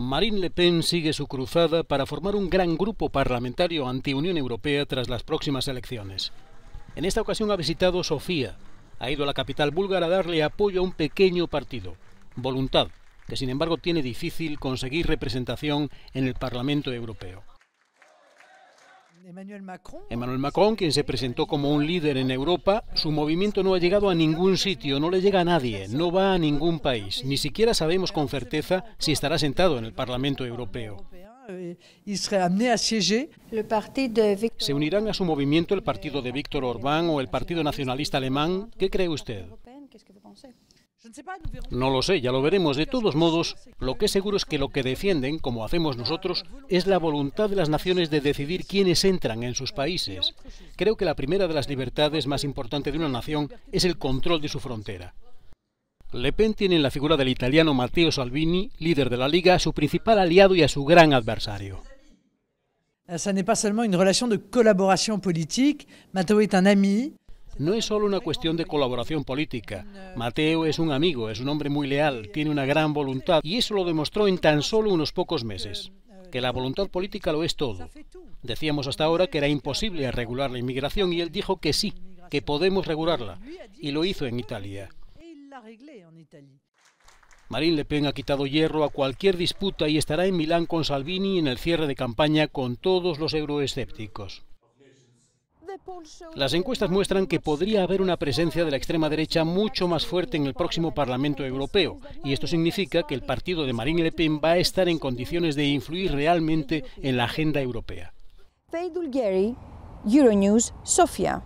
Marine Le Pen sigue su cruzada para formar un gran grupo parlamentario anti-Unión Europea tras las próximas elecciones. En esta ocasión ha visitado Sofía, ha ido a la capital búlgara a darle apoyo a un pequeño partido, Voluntad, que sin embargo tiene difícil conseguir representación en el Parlamento Europeo. Emmanuel Macron, quien se este presentó como un líder en Europa, su movimiento no ha llegado a ningún sitio, no le llega a nadie, no va a ningún país. Ni siquiera sabemos con certeza si estará sentado en el Parlamento Europeo. Eh, ¿Se unirán a su movimiento el partido de Víctor Orbán o el Partido Nacionalista Alemán? ¿Qué cree usted? No lo sé, ya lo veremos. De todos modos, lo que es seguro es que lo que defienden, como hacemos nosotros, es la voluntad de las naciones de decidir quiénes entran en sus países. Creo que la primera de las libertades más importantes de una nación es el control de su frontera. Le Pen tiene en la figura del italiano Matteo Salvini, líder de la Liga, su principal aliado y a su gran adversario. n'est pas seulement une de colaboración política, Matteo est un ami. No es solo una cuestión de colaboración política. Mateo es un amigo, es un hombre muy leal, tiene una gran voluntad y eso lo demostró en tan solo unos pocos meses. Que la voluntad política lo es todo. Decíamos hasta ahora que era imposible regular la inmigración y él dijo que sí, que podemos regularla. Y lo hizo en Italia. Marine Le Pen ha quitado hierro a cualquier disputa y estará en Milán con Salvini en el cierre de campaña con todos los euroescépticos. Las encuestas muestran que podría haber una presencia de la extrema derecha mucho más fuerte en el próximo Parlamento Europeo, y esto significa que el partido de Marine Le Pen va a estar en condiciones de influir realmente en la agenda europea. Euronews, Sofía.